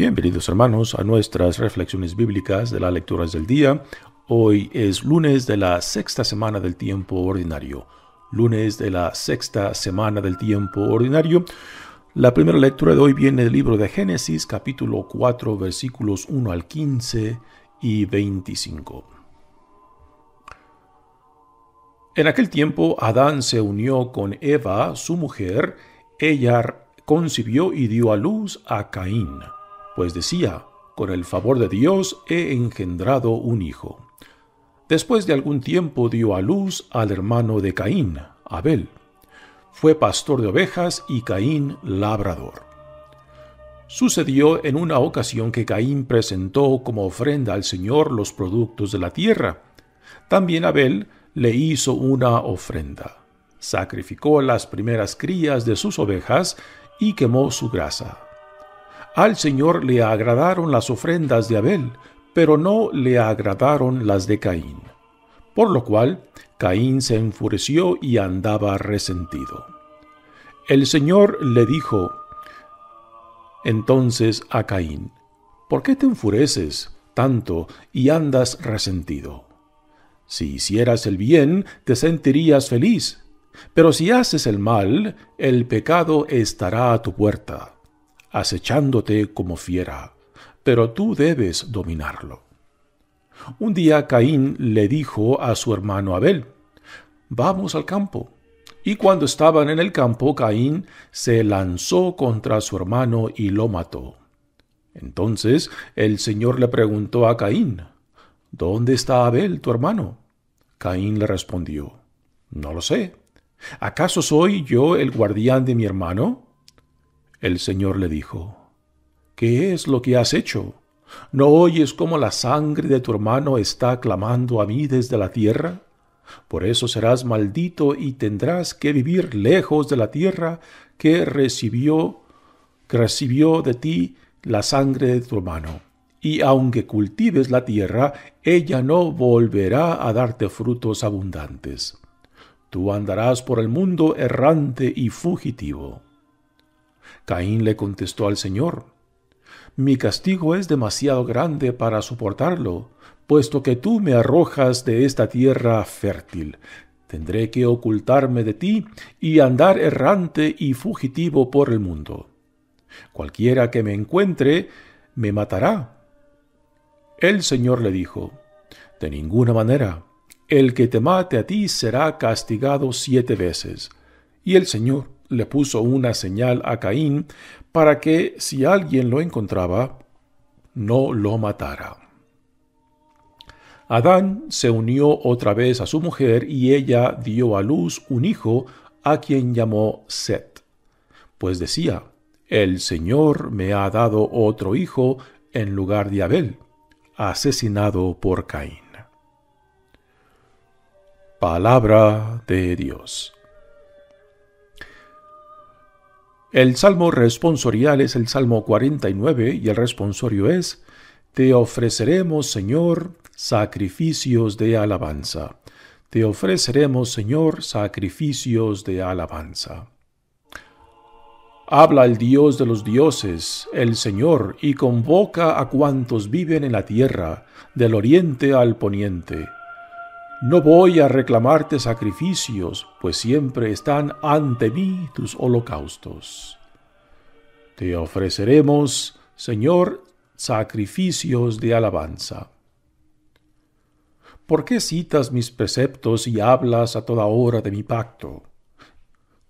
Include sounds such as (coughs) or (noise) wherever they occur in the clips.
Bienvenidos hermanos a nuestras reflexiones bíblicas de las lecturas del día. Hoy es lunes de la sexta semana del tiempo ordinario. Lunes de la sexta semana del tiempo ordinario. La primera lectura de hoy viene del libro de Génesis capítulo 4 versículos 1 al 15 y 25. En aquel tiempo Adán se unió con Eva, su mujer, ella concibió y dio a luz a Caín pues decía, con el favor de Dios he engendrado un hijo. Después de algún tiempo dio a luz al hermano de Caín, Abel. Fue pastor de ovejas y Caín labrador. Sucedió en una ocasión que Caín presentó como ofrenda al Señor los productos de la tierra. También Abel le hizo una ofrenda. Sacrificó las primeras crías de sus ovejas y quemó su grasa. Al Señor le agradaron las ofrendas de Abel, pero no le agradaron las de Caín. Por lo cual, Caín se enfureció y andaba resentido. El Señor le dijo entonces a Caín, ¿por qué te enfureces tanto y andas resentido? Si hicieras el bien, te sentirías feliz, pero si haces el mal, el pecado estará a tu puerta acechándote como fiera, pero tú debes dominarlo. Un día Caín le dijo a su hermano Abel, Vamos al campo. Y cuando estaban en el campo, Caín se lanzó contra su hermano y lo mató. Entonces el Señor le preguntó a Caín, ¿Dónde está Abel, tu hermano? Caín le respondió, No lo sé. ¿Acaso soy yo el guardián de mi hermano? El Señor le dijo, ¿qué es lo que has hecho? ¿No oyes cómo la sangre de tu hermano está clamando a mí desde la tierra? Por eso serás maldito y tendrás que vivir lejos de la tierra que recibió, recibió de ti la sangre de tu hermano. Y aunque cultives la tierra, ella no volverá a darte frutos abundantes. Tú andarás por el mundo errante y fugitivo. Caín le contestó al Señor, Mi castigo es demasiado grande para soportarlo, puesto que tú me arrojas de esta tierra fértil. Tendré que ocultarme de ti y andar errante y fugitivo por el mundo. Cualquiera que me encuentre, me matará. El Señor le dijo, De ninguna manera, el que te mate a ti será castigado siete veces. Y el Señor le puso una señal a Caín para que si alguien lo encontraba, no lo matara. Adán se unió otra vez a su mujer y ella dio a luz un hijo a quien llamó Set, pues decía, el Señor me ha dado otro hijo en lugar de Abel, asesinado por Caín. Palabra de Dios. El salmo responsorial es el Salmo 49 y el responsorio es, Te ofreceremos, Señor, sacrificios de alabanza. Te ofreceremos, Señor, sacrificios de alabanza. Habla el Dios de los dioses, el Señor, y convoca a cuantos viven en la tierra, del oriente al poniente no voy a reclamarte sacrificios, pues siempre están ante mí tus holocaustos. Te ofreceremos, Señor, sacrificios de alabanza. ¿Por qué citas mis preceptos y hablas a toda hora de mi pacto?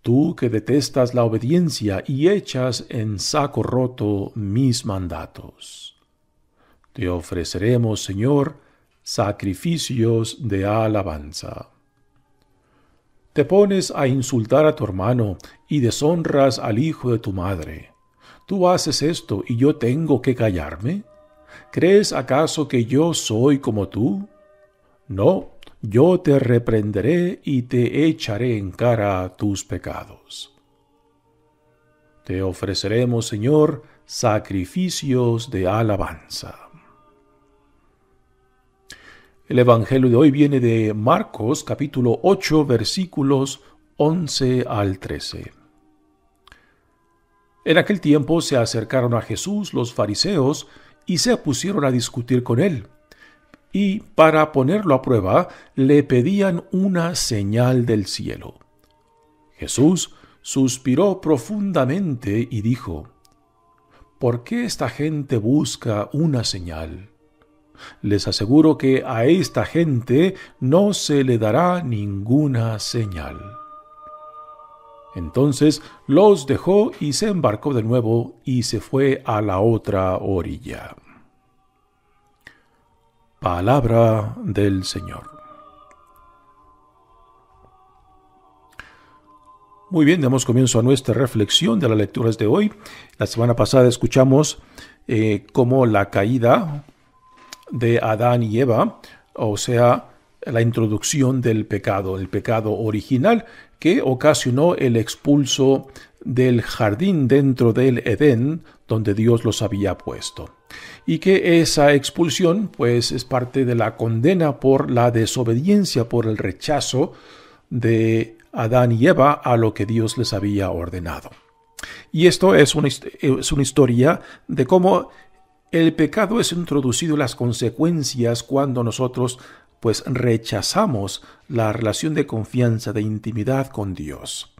Tú que detestas la obediencia y echas en saco roto mis mandatos. Te ofreceremos, Señor, sacrificios de alabanza. Te pones a insultar a tu hermano y deshonras al hijo de tu madre. Tú haces esto y yo tengo que callarme. ¿Crees acaso que yo soy como tú? No, yo te reprenderé y te echaré en cara tus pecados. Te ofreceremos, Señor, sacrificios de alabanza. El Evangelio de hoy viene de Marcos capítulo 8 versículos 11 al 13. En aquel tiempo se acercaron a Jesús los fariseos y se pusieron a discutir con él. Y para ponerlo a prueba le pedían una señal del cielo. Jesús suspiró profundamente y dijo, ¿Por qué esta gente busca una señal? Les aseguro que a esta gente no se le dará ninguna señal. Entonces los dejó y se embarcó de nuevo y se fue a la otra orilla. Palabra del Señor. Muy bien, damos comienzo a nuestra reflexión de las lecturas de hoy. La semana pasada escuchamos eh, cómo la caída de Adán y Eva, o sea, la introducción del pecado, el pecado original que ocasionó el expulso del jardín dentro del Edén donde Dios los había puesto. Y que esa expulsión pues es parte de la condena por la desobediencia, por el rechazo de Adán y Eva a lo que Dios les había ordenado. Y esto es una, es una historia de cómo el pecado es introducido en las consecuencias cuando nosotros pues rechazamos la relación de confianza, de intimidad con Dios.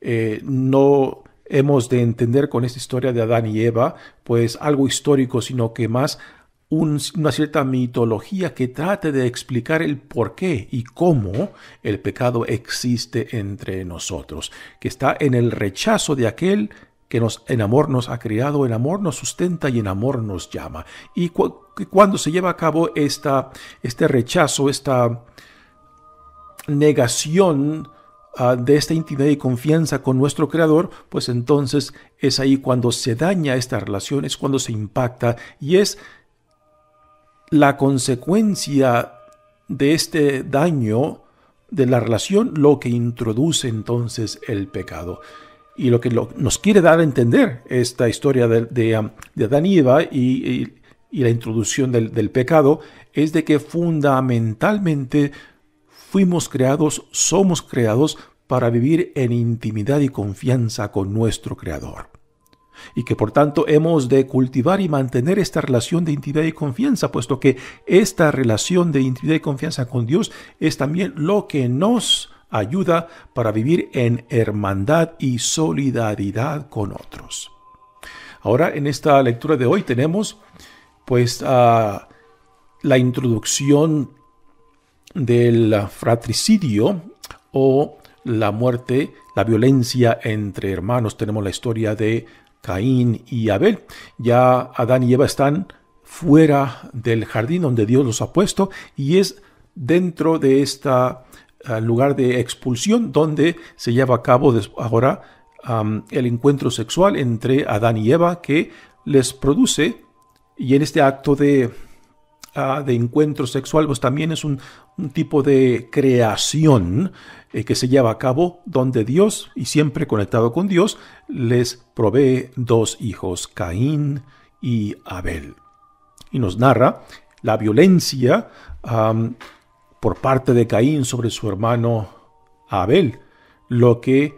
Eh, no hemos de entender con esta historia de Adán y Eva pues algo histórico, sino que más una cierta mitología que trate de explicar el por qué y cómo el pecado existe entre nosotros, que está en el rechazo de aquel que nos, en amor nos ha creado, en amor nos sustenta y en amor nos llama. Y cuando se lleva a cabo esta, este rechazo, esta negación ah, de esta intimidad y confianza con nuestro Creador, pues entonces es ahí cuando se daña esta relación, es cuando se impacta y es la consecuencia de este daño de la relación lo que introduce entonces el pecado. Y lo que nos quiere dar a entender esta historia de, de, um, Adán y Eva y, la introducción del, del pecado es de que fundamentalmente fuimos creados, somos creados para vivir en intimidad y confianza con nuestro Creador. Y que por tanto hemos de cultivar y mantener esta relación de intimidad y confianza, puesto que esta relación de intimidad y confianza con Dios es también lo que nos ayuda para vivir en hermandad y solidaridad con otros. Ahora, en esta lectura de hoy tenemos pues ah, la introducción del fratricidio o la muerte, la violencia entre hermanos. Tenemos la historia de Caín y Abel. Ya Adán y Eva están fuera del jardín donde Dios los ha puesto y es dentro de esta lugar de expulsión donde se lleva a cabo ahora el encuentro sexual entre Adán y Eva que les produce, y en este acto de, ah, de encuentro sexual, pues también es un, tipo de creación eh, que se lleva a cabo donde Dios, y siempre conectado con Dios, les provee dos hijos, Caín y Abel. Y nos narra la violencia por parte de Caín sobre su hermano Abel, lo que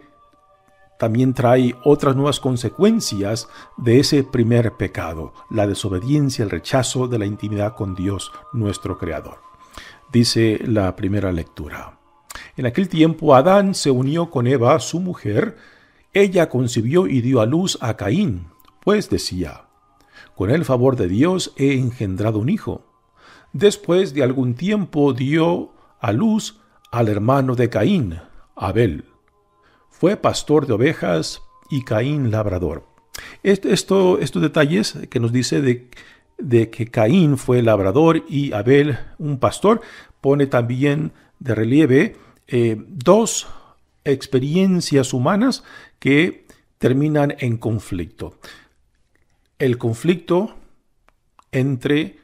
también trae otras nuevas consecuencias de ese primer pecado, la desobediencia, el rechazo de la intimidad con Dios, nuestro Creador. Dice la primera lectura. En aquel tiempo Adán se unió con Eva, su mujer, ella concibió y dio a luz a Caín, pues decía, con el favor de Dios he engendrado un hijo. Después de algún tiempo dio a luz al hermano de Caín, Abel. Fue pastor de ovejas y Caín labrador. Este, estos detalles que nos dice de, que Caín fue labrador y Abel un pastor, pone también de relieve eh, dos experiencias humanas que terminan en conflicto. El conflicto entre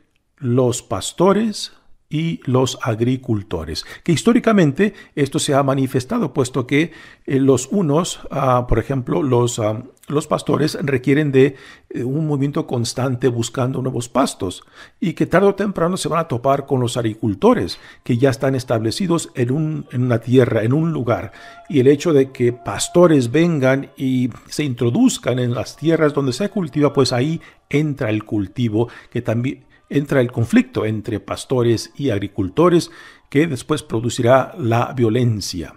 los pastores y los agricultores, que históricamente esto se ha manifestado, puesto que eh, los unos, ah, por ejemplo, los, ah, los pastores requieren de eh, un movimiento constante buscando nuevos pastos y que tarde o temprano se van a topar con los agricultores, que ya están establecidos en, en una tierra, en un lugar. Y el hecho de que pastores vengan y se introduzcan en las tierras donde se cultiva, pues ahí entra el cultivo, que también entra el conflicto entre pastores y agricultores que después producirá la violencia.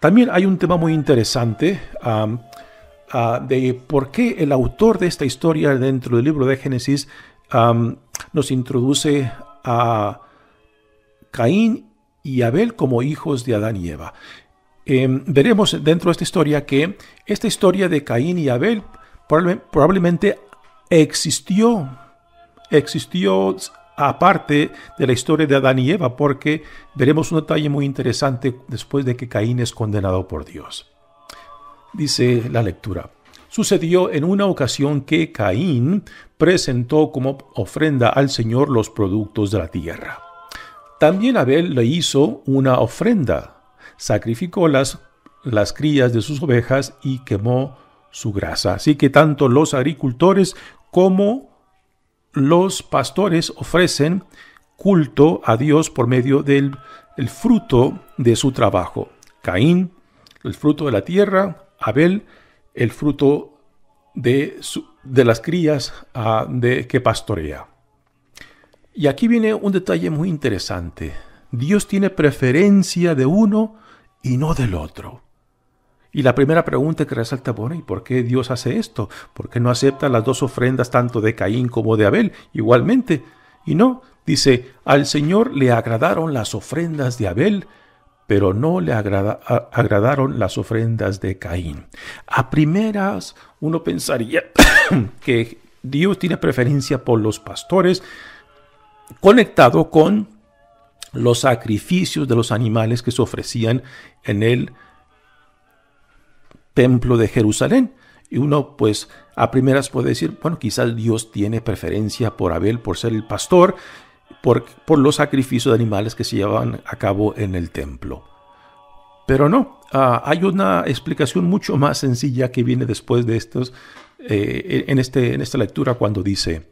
También hay un tema muy interesante ah, de por qué el autor de esta historia dentro del libro de Génesis nos introduce a Caín y Abel como hijos de Adán y Eva. Em, veremos dentro de esta historia que esta historia de Caín y Abel probablemente existió existió aparte de la historia de Adán y Eva, porque veremos un detalle muy interesante después de que Caín es condenado por Dios. Dice la lectura. Sucedió en una ocasión que Caín presentó como ofrenda al Señor los productos de la tierra. También Abel le hizo una ofrenda, sacrificó las, las crías de sus ovejas y quemó su grasa. Así que tanto los agricultores como los pastores ofrecen culto a Dios por medio del el fruto de su trabajo. Caín, el fruto de la tierra, Abel, el fruto de, de las crías ah, de, que pastorea. Y aquí viene un detalle muy interesante. Dios tiene preferencia de uno y no del otro. Y la primera pregunta que resalta, bueno, ¿y por qué Dios hace esto? ¿Por qué no acepta las dos ofrendas tanto de Caín como de Abel igualmente? Y no, dice, al Señor le agradaron las ofrendas de Abel, pero no le agradaron las ofrendas de Caín. A primeras uno pensaría (coughs) que Dios tiene preferencia por los pastores conectado con los sacrificios de los animales que se ofrecían en el templo de Jerusalén. Y uno, pues, a primeras puede decir, bueno, quizás Dios tiene preferencia por Abel, por ser el pastor, por, por los sacrificios de animales que se llevaban a cabo en el templo. Pero no, ah, hay una explicación mucho más sencilla que viene después de estos, eh, en, este, en esta lectura cuando dice,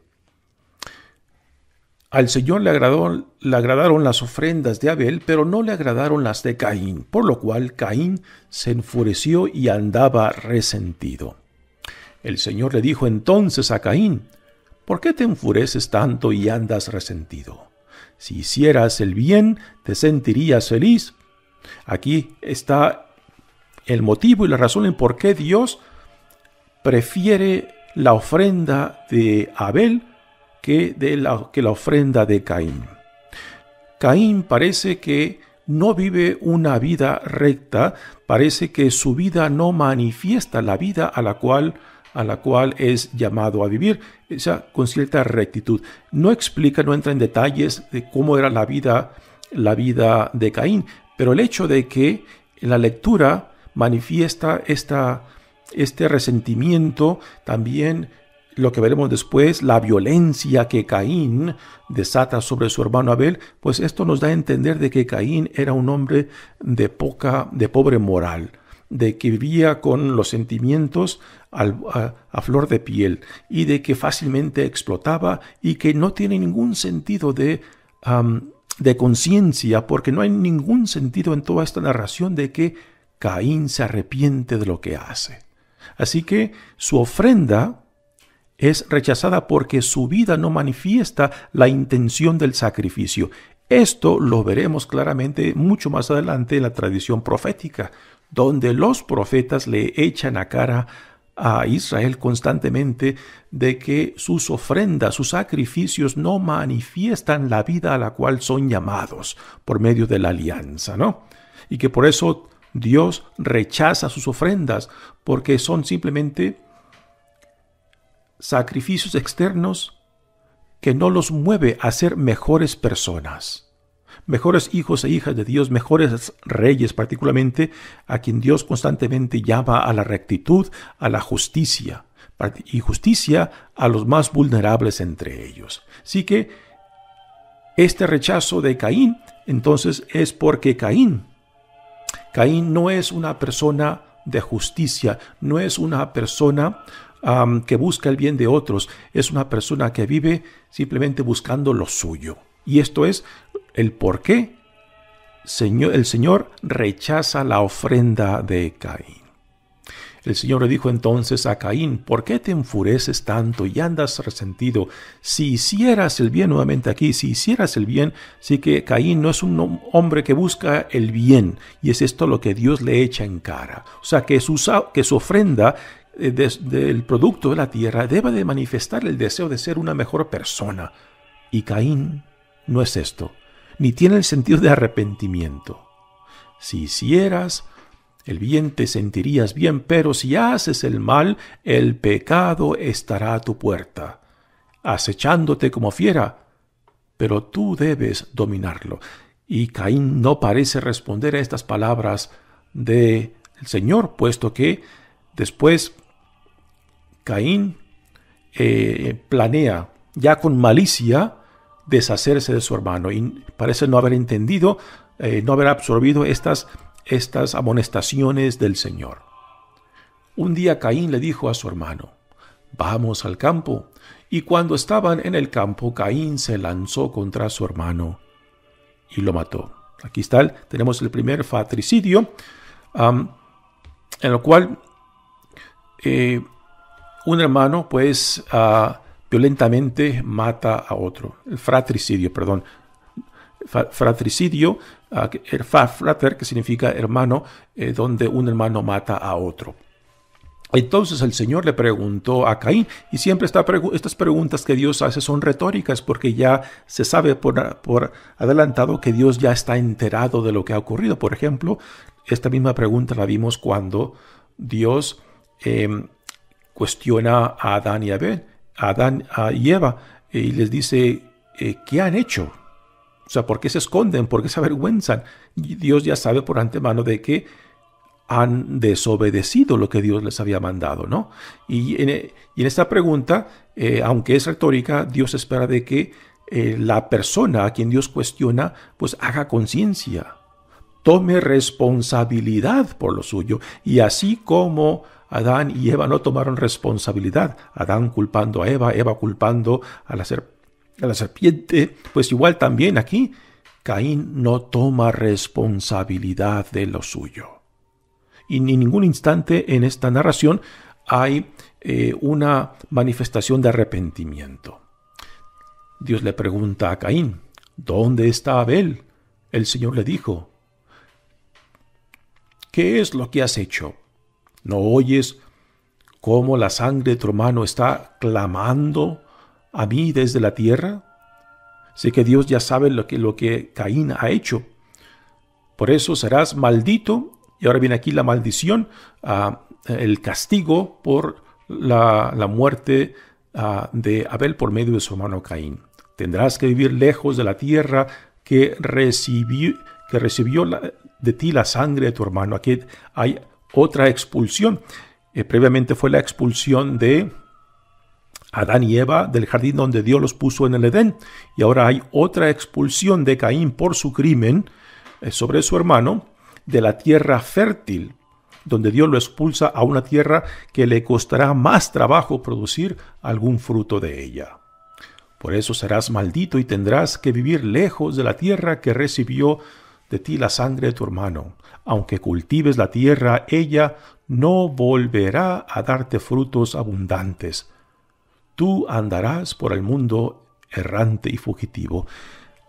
al Señor le, agradaron las ofrendas de Abel, pero no le agradaron las de Caín, por lo cual Caín se enfureció y andaba resentido. El Señor le dijo entonces a Caín, ¿por qué te enfureces tanto y andas resentido? Si hicieras el bien, te sentirías feliz. Aquí está el motivo y la razón en por qué Dios prefiere la ofrenda de Abel que, de la, que la ofrenda de Caín. Caín parece que no vive una vida recta, parece que su vida no manifiesta la vida a la cual a la cual es llamado a vivir, o con cierta rectitud. No explica, no entra en detalles de cómo era la vida, la vida de Caín, pero el hecho de que en la lectura manifiesta esta, este resentimiento, también lo que veremos después, la violencia que Caín desata sobre su hermano Abel, pues esto nos da a entender de que Caín era un hombre de poca, de pobre moral, de que vivía con los sentimientos a, flor de piel y de que fácilmente explotaba y que no tiene ningún sentido de de conciencia, porque no hay ningún sentido en toda esta narración de que Caín se arrepiente de lo que hace. Así que su ofrenda es rechazada porque su vida no manifiesta la intención del sacrificio. Esto lo veremos claramente mucho más adelante en la tradición profética, donde los profetas le echan a cara a Israel constantemente de que sus ofrendas, sus sacrificios no manifiestan la vida a la cual son llamados por medio de la alianza, ¿no? Y que por eso Dios rechaza sus ofrendas porque son simplemente sacrificios externos que no los mueve a ser mejores personas, mejores hijos e hijas de Dios, mejores reyes particularmente, a quien Dios constantemente llama a la rectitud, a la justicia, y justicia a los más vulnerables entre ellos. Así que este rechazo de Caín, entonces, es porque Caín, Caín no es una persona de justicia, no es una persona que busca el bien de otros, es una persona que vive simplemente buscando lo suyo. Y esto es el por qué señor, el Señor rechaza la ofrenda de Caín. El Señor le dijo entonces a Caín, ¿por qué te enfureces tanto y andas resentido? Si hicieras el bien, nuevamente aquí, si hicieras el bien, sí que Caín no es un hombre que busca el bien, y es esto lo que Dios le echa en cara. O sea, que su, que su ofrenda eh, del producto de la tierra deba de manifestar el deseo de ser una mejor persona. Y Caín no es esto, ni tiene el sentido de arrepentimiento. Si hicieras el bien te sentirías bien, pero si haces el mal, el pecado estará a tu puerta, acechándote como fiera, pero tú debes dominarlo. Y Caín no parece responder a estas palabras del Señor, puesto que después Caín eh, eh, planea ya con malicia deshacerse de su hermano y parece no haber entendido, eh, no haber absorbido estas, estas amonestaciones del Señor. Un día Caín le dijo a su hermano, vamos al campo. Y cuando estaban en el campo, Caín se lanzó contra su hermano y lo mató. Aquí está, tenemos el primer fatricidio, en el cual un hermano, pues, ah, violentamente mata a otro. El fratricidio, perdón. Fratricidio, ah, el er, frater, que significa hermano, eh, donde un hermano mata a otro. Entonces el Señor le preguntó a Caín, y siempre estas preguntas que Dios hace son retóricas porque ya se sabe por, por, adelantado que Dios ya está enterado de lo que ha ocurrido. Por ejemplo, esta misma pregunta la vimos cuando Dios em, cuestiona a Adán y a, Adán Eva y les dice, eh, ¿qué han hecho? O sea, ¿por qué se esconden? ¿Por qué se avergüenzan? Y Dios ya sabe por antemano de que han desobedecido lo que Dios les había mandado, ¿no? Y en, e, esta pregunta, eh, aunque es retórica, Dios espera de que eh, la persona a quien Dios cuestiona, pues haga conciencia, tome responsabilidad por lo suyo, y así como Adán y Eva no tomaron responsabilidad. Adán culpando a Eva, Eva culpando a la, serpiente. Pues igual también aquí, Caín no toma responsabilidad de lo suyo. Y en ningún instante en esta narración hay eh, una manifestación de arrepentimiento. Dios le pregunta a Caín, ¿dónde está Abel? El Señor le dijo, ¿qué es lo que has hecho? ¿No oyes cómo la sangre de tu hermano está clamando a mí desde la tierra? Sé que Dios ya sabe lo que, lo que Caín ha hecho. Por eso serás maldito. Y ahora viene aquí la maldición, ah, el castigo por la, muerte ah, de Abel por medio de su hermano Caín. Tendrás que vivir lejos de la tierra que recibió, que recibió de ti la sangre de tu hermano. Aquí hay otra expulsión. Eh, previamente fue la expulsión de Adán y Eva del jardín donde Dios los puso en el Edén. Y ahora hay otra expulsión de Caín por su crimen eh, sobre su hermano de la tierra fértil, donde Dios lo expulsa a una tierra que le costará más trabajo producir algún fruto de ella. Por eso serás maldito y tendrás que vivir lejos de la tierra que recibió de ti la sangre de tu hermano aunque cultives la tierra, ella no volverá a darte frutos abundantes. Tú andarás por el mundo errante y fugitivo.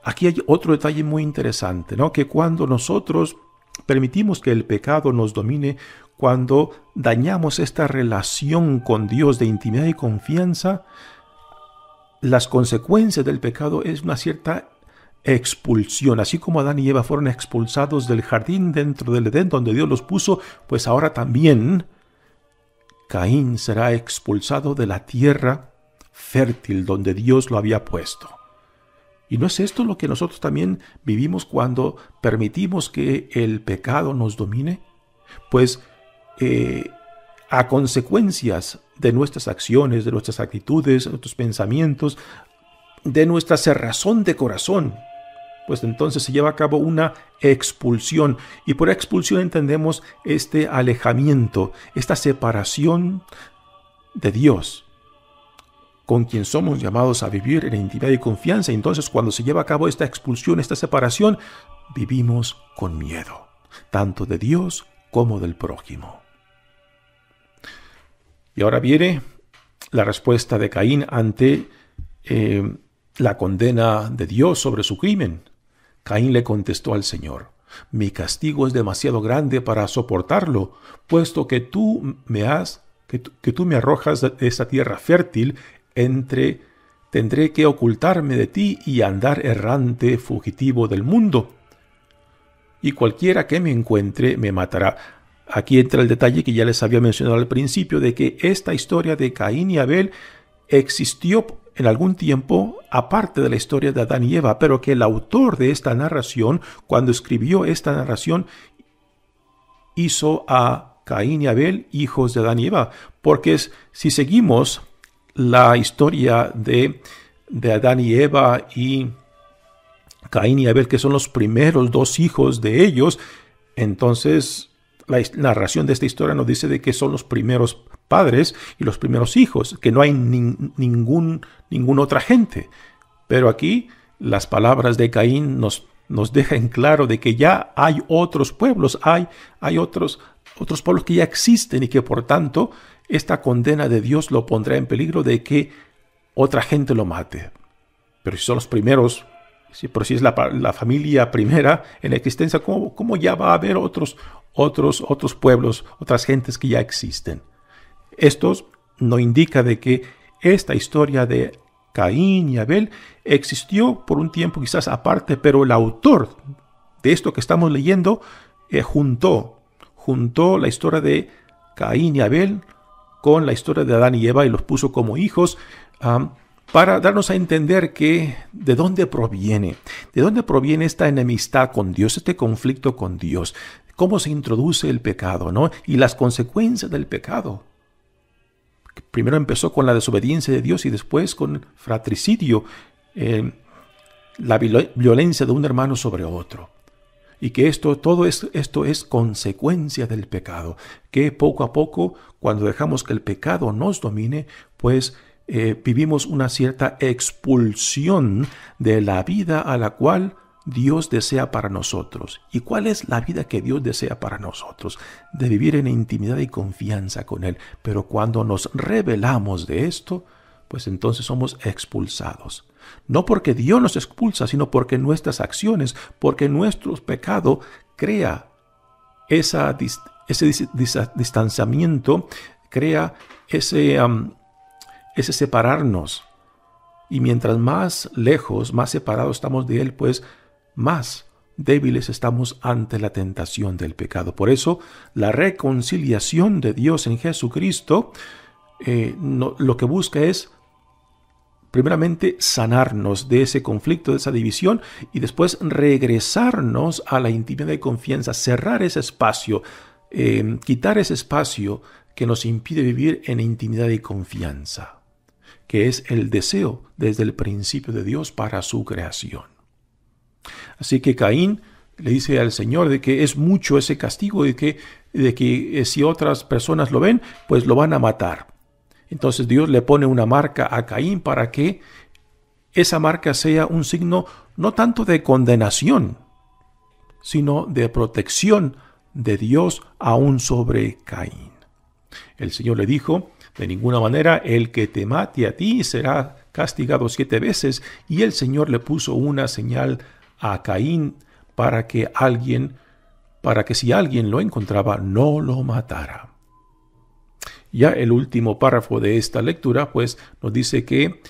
Aquí hay otro detalle muy interesante, ¿no? Que cuando nosotros permitimos que el pecado nos domine, cuando dañamos esta relación con Dios de intimidad y confianza, las consecuencias del pecado es una cierta expulsión. Así como Adán y Eva fueron expulsados del jardín dentro del Edén donde Dios los puso, pues ahora también Caín será expulsado de la tierra fértil donde Dios lo había puesto. ¿Y no es esto lo que nosotros también vivimos cuando permitimos que el pecado nos domine? Pues eh, a consecuencias de nuestras acciones, de nuestras actitudes, de nuestros pensamientos, de nuestra cerrazón de corazón, pues entonces se lleva a cabo una expulsión. Y por expulsión entendemos este alejamiento, esta separación de Dios, con quien somos llamados a vivir en intimidad y confianza. Entonces cuando se lleva a cabo esta expulsión, esta separación, vivimos con miedo, tanto de Dios como del prójimo. Y ahora viene la respuesta de Caín ante eh, la condena de Dios sobre su crimen. Caín le contestó al Señor, Mi castigo es demasiado grande para soportarlo, puesto que tú me has, que, tú me arrojas de esa tierra fértil, entre tendré que ocultarme de ti y andar errante, fugitivo del mundo. Y cualquiera que me encuentre me matará. Aquí entra el detalle que ya les había mencionado al principio de que esta historia de Caín y Abel existió en algún tiempo aparte de la historia de Adán y Eva, pero que el autor de esta narración, cuando escribió esta narración, hizo a Caín y Abel hijos de Adán y Eva, porque si seguimos la historia de, de Adán y Eva y Caín y Abel, que son los primeros dos hijos de ellos, entonces la narración de esta historia nos dice de que son los primeros padres y los primeros hijos, que no hay ningún, ninguna otra gente. Pero aquí las palabras de Caín nos, nos dejan claro de que ya hay otros pueblos, hay, hay otros, otros pueblos que ya existen y que por tanto esta condena de Dios lo pondrá en peligro de que otra gente lo mate. Pero si son los primeros, si, pero si es la, familia primera en existencia, ¿cómo, ¿cómo, ya va a haber otros, otros, otros pueblos, otras gentes que ya existen? Esto no indica de que esta historia de Caín y Abel existió por un tiempo quizás aparte, pero el autor de esto que estamos leyendo eh, juntó, juntó la historia de Caín y Abel con la historia de Adán y Eva y los puso como hijos para darnos a entender que de dónde proviene, de dónde proviene esta enemistad con Dios, este conflicto con Dios, cómo se introduce el pecado, ¿no? Y las consecuencias del pecado primero empezó con la desobediencia de Dios y después con el fratricidio, eh, la violencia de un hermano sobre otro. Y que esto, todo esto es consecuencia del pecado, que poco a poco, cuando dejamos que el pecado nos domine, pues eh, vivimos una cierta expulsión de la vida a la cual Dios desea para nosotros. ¿Y cuál es la vida que Dios desea para nosotros? De vivir en intimidad y confianza con Él. Pero cuando nos revelamos de esto, pues entonces somos expulsados. No porque Dios nos expulsa, sino porque nuestras acciones, porque nuestro pecado crea esa, ese distanciamiento, crea ese, ese separarnos. Y mientras más lejos, más separados estamos de Él, pues más débiles estamos ante la tentación del pecado. Por eso, la reconciliación de Dios en Jesucristo eh, lo que busca es, primeramente, sanarnos de ese conflicto, de esa división, y después regresarnos a la intimidad y confianza, cerrar ese espacio, eh, quitar ese espacio que nos impide vivir en intimidad y confianza, que es el deseo desde el principio de Dios para su creación. Así que Caín le dice al Señor de que es mucho ese castigo y que, de que eh, si otras personas lo ven, pues lo van a matar. Entonces Dios le pone una marca a Caín para que esa marca sea un signo no tanto de condenación, sino de protección de Dios aún sobre Caín. El Señor le dijo, de ninguna manera el que te mate a ti será castigado siete veces, y el Señor le puso una señal a Caín para que alguien, para que si alguien lo encontraba, no lo matara. Ya el último párrafo de esta lectura, pues, nos dice que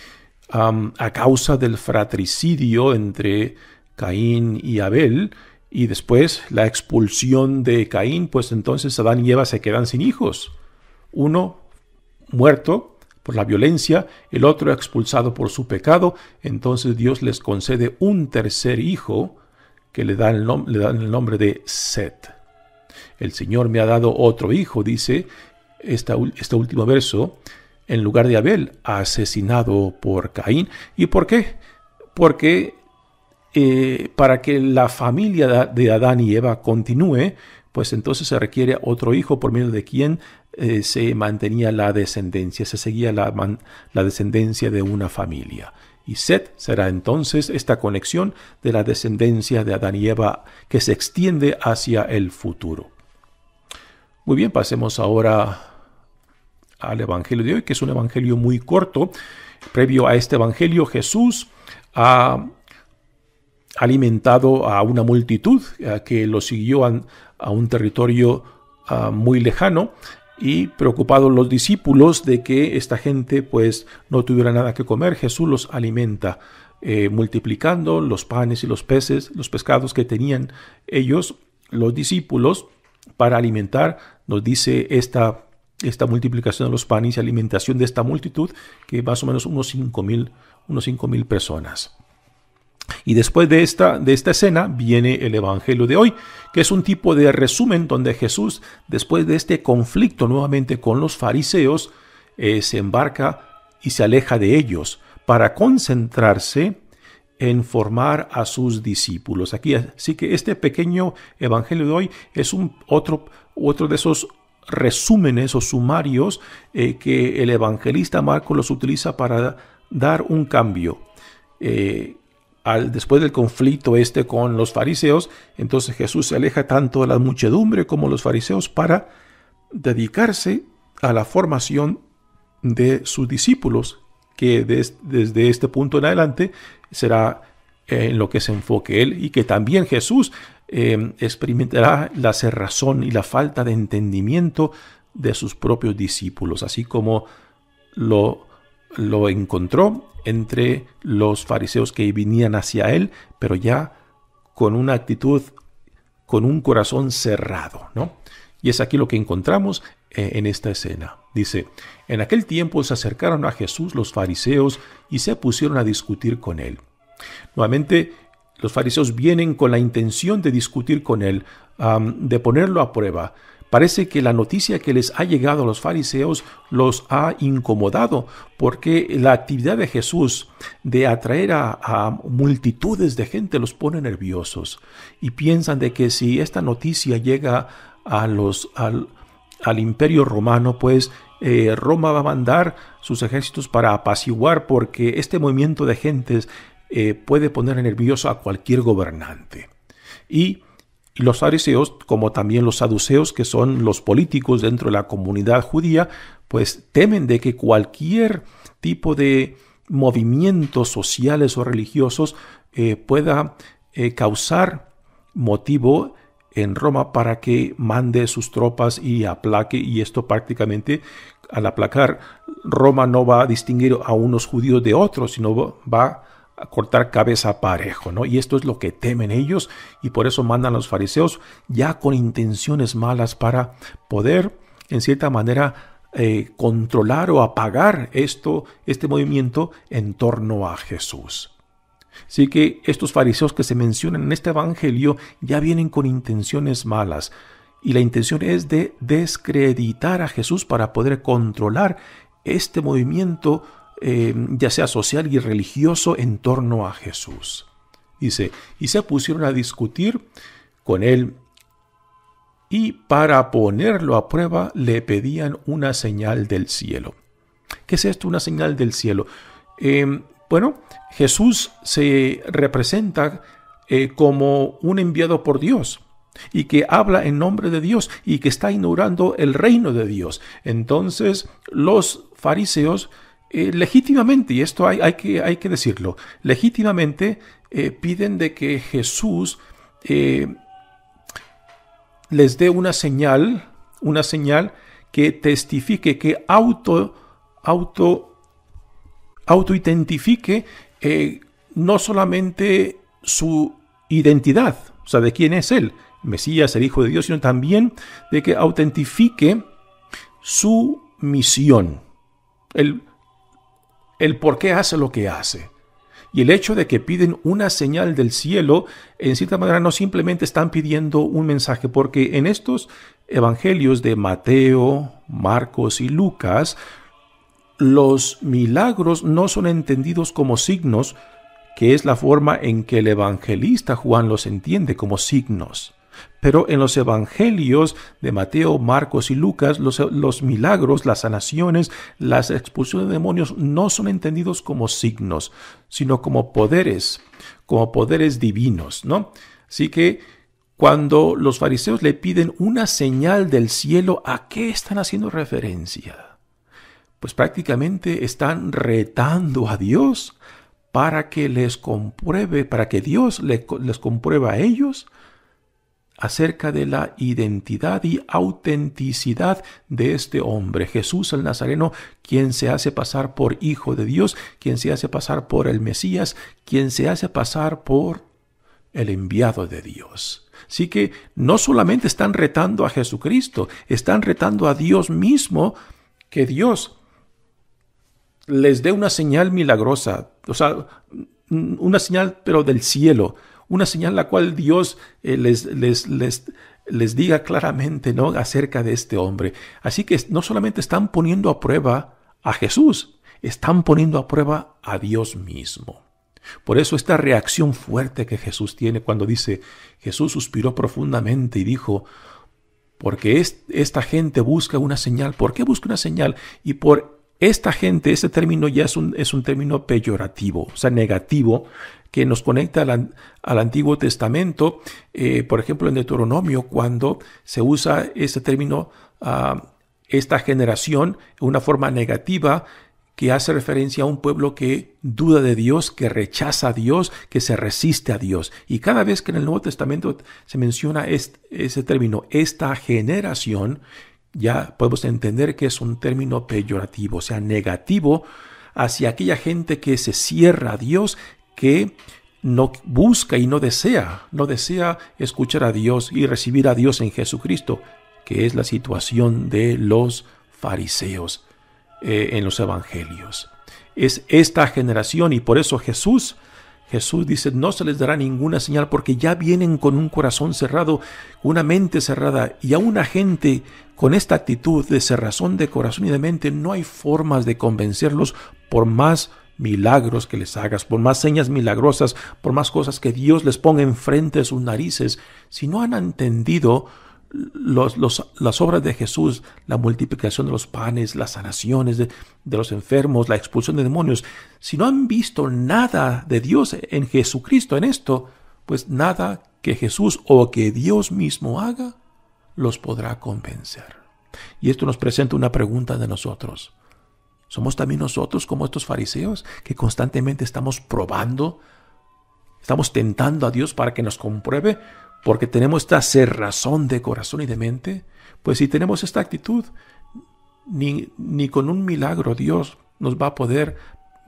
a causa del fratricidio entre Caín y Abel, y después la expulsión de Caín, pues entonces Adán y Eva se quedan sin hijos. Uno muerto por la violencia, el otro expulsado por su pecado, entonces Dios les concede un tercer hijo que le dan el, nombre de Set. El Señor me ha dado otro hijo, dice este último verso, en lugar de Abel, asesinado por Caín. ¿Y por qué? Porque eh, para que la familia de Adán y Eva continúe, pues entonces se requiere otro hijo por medio de quien eh, se mantenía la descendencia, se seguía la, la descendencia de una familia. Y Set será entonces esta conexión de la descendencia de Adán y Eva que se extiende hacia el futuro. Muy bien, pasemos ahora al Evangelio de hoy, que es un Evangelio muy corto. Previo a este Evangelio, Jesús ha alimentado a una multitud eh, que lo siguió a, un territorio ah, muy lejano y preocupados los discípulos de que esta gente pues no tuviera nada que comer, Jesús los alimenta. Eh, multiplicando los panes y los peces, los pescados que tenían ellos, los discípulos, para alimentar, nos dice esta, esta multiplicación de los panes y alimentación de esta multitud, que más o menos unos cinco mil, unos cinco mil personas. Y después de esta, de esta escena viene el Evangelio de hoy, que es un tipo de resumen donde Jesús, después de este conflicto nuevamente con los fariseos, eh, se embarca y se aleja de ellos para concentrarse en formar a sus discípulos. Aquí, así que este pequeño Evangelio de hoy es un, otro, otro de esos resúmenes o sumarios eh, que el evangelista Marcos los utiliza para dar un cambio. Eh, después del conflicto este con los fariseos, entonces Jesús se aleja tanto de la muchedumbre como los fariseos para dedicarse a la formación de sus discípulos, que desde este punto en adelante será eh, en lo que se enfoque él y que también Jesús eh, experimentará la cerrazón y la falta de entendimiento de sus propios discípulos, así como lo lo encontró entre los fariseos que venían hacia él, pero ya con una actitud, con un corazón cerrado, ¿no? Y es aquí lo que encontramos eh, en esta escena. Dice, en aquel tiempo se acercaron a Jesús los fariseos y se pusieron a discutir con él. Nuevamente, los fariseos vienen con la intención de discutir con él, de ponerlo a prueba, Parece que la noticia que les ha llegado a los fariseos los ha incomodado, porque la actividad de Jesús de atraer a, multitudes de gente los pone nerviosos y piensan de que si esta noticia llega a los, al, imperio romano, pues eh, Roma va a mandar sus ejércitos para apaciguar porque este movimiento de gentes eh, puede poner nervioso a cualquier gobernante. Y los fariseos, como también los saduceos, que son los políticos dentro de la comunidad judía, pues temen de que cualquier tipo de movimientos sociales o religiosos eh, pueda eh, causar motivo en Roma para que mande sus tropas y aplaque, y esto prácticamente al aplacar, Roma no va a distinguir a unos judíos de otros, sino va cortar cabeza parejo, ¿no? Y esto es lo que temen ellos y por eso mandan los fariseos ya con intenciones malas para poder, en cierta manera, eh, controlar o apagar esto, este movimiento en torno a Jesús. Así que estos fariseos que se mencionan en este evangelio ya vienen con intenciones malas y la intención es de descreditar a Jesús para poder controlar este movimiento eh, ya sea social y religioso, en torno a Jesús. Dice, y se pusieron a discutir con él y para ponerlo a prueba le pedían una señal del cielo. ¿Qué es esto? Una señal del cielo. Em, bueno, Jesús se representa eh, como un enviado por Dios y que habla en nombre de Dios y que está inaugurando el reino de Dios. Entonces los fariseos eh, legítimamente, y esto hay, hay, que, hay que decirlo, legítimamente eh, piden de que Jesús eh, les dé una señal, una señal que testifique, que auto, auto, autoidentifique no solamente su identidad, o sea, de quién es él, Mesías, el Hijo de Dios, sino también de que autentifique su misión. El, el por qué hace lo que hace. Y el hecho de que piden una señal del cielo, en cierta manera no simplemente están pidiendo un mensaje, porque en estos evangelios de Mateo, Marcos y Lucas, los milagros no son entendidos como signos, que es la forma en que el evangelista Juan los entiende como signos. Pero en los evangelios de Mateo, Marcos y Lucas, los, milagros, las sanaciones, las expulsiones de demonios no son entendidos como signos, sino como poderes, como poderes divinos, ¿no? Así que cuando los fariseos le piden una señal del cielo, ¿a qué están haciendo referencia? Pues prácticamente están retando a Dios para que les compruebe, para que Dios les compruebe a ellos acerca de la identidad y autenticidad de este hombre, Jesús el Nazareno, quien se hace pasar por Hijo de Dios, quien se hace pasar por el Mesías, quien se hace pasar por el enviado de Dios. Así que no solamente están retando a Jesucristo, están retando a Dios mismo, que Dios les dé una señal milagrosa, o sea, una señal pero del cielo, una señal la cual Dios eh, les, les, les, diga claramente ¿no? acerca de este hombre. Así que no solamente están poniendo a prueba a Jesús, están poniendo a prueba a Dios mismo. Por eso esta reacción fuerte que Jesús tiene cuando dice, Jesús suspiró profundamente y dijo, porque esta gente busca una señal, ¿por qué busca una señal? Y por esta gente, ese término ya es un, es un término peyorativo, o sea, negativo, que nos conecta al, Antiguo Testamento, eh, por ejemplo en Deuteronomio, cuando se usa ese término, ah, esta generación, en una forma negativa, que hace referencia a un pueblo que duda de Dios, que rechaza a Dios, que se resiste a Dios. Y cada vez que en el Nuevo Testamento se menciona este, ese término, esta generación, ya podemos entender que es un término peyorativo, o sea, negativo hacia aquella gente que se cierra a Dios, que no busca y no desea, no desea escuchar a Dios y recibir a Dios en Jesucristo, que es la situación de los fariseos eh, en los evangelios. Es esta generación y por eso Jesús, Jesús dice, no se les dará ninguna señal porque ya vienen con un corazón cerrado, una mente cerrada y a una gente con esta actitud de cerrazón de corazón y de mente no hay formas de convencerlos por más milagros que les hagas, por más señas milagrosas, por más cosas que Dios les ponga enfrente de sus narices, si no han entendido las obras de Jesús, la multiplicación de los panes, las sanaciones de, de, los enfermos, la expulsión de demonios, si no han visto nada de Dios en Jesucristo, en esto, pues nada que Jesús o que Dios mismo haga los podrá convencer. Y esto nos presenta una pregunta de nosotros. Somos también nosotros como estos fariseos que constantemente estamos probando, estamos tentando a Dios para que nos compruebe, porque tenemos esta cerrazón de corazón y de mente. Pues si tenemos esta actitud, ni, ni con un milagro Dios nos va a poder,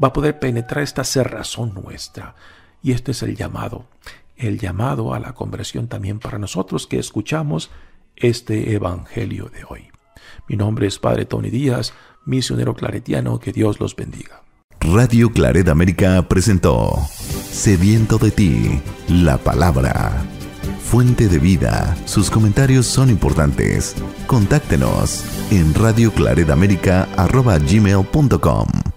va a poder penetrar esta cerrazón nuestra. Y este es el llamado, el llamado a la conversión también para nosotros que escuchamos este Evangelio de hoy. Mi nombre es Padre Tony Díaz misionero claretiano. Que Dios los bendiga. Radio Claret América presentó Sediento de ti, la palabra. Fuente de vida, sus comentarios son importantes. Contáctenos en radioclaretamérica.com.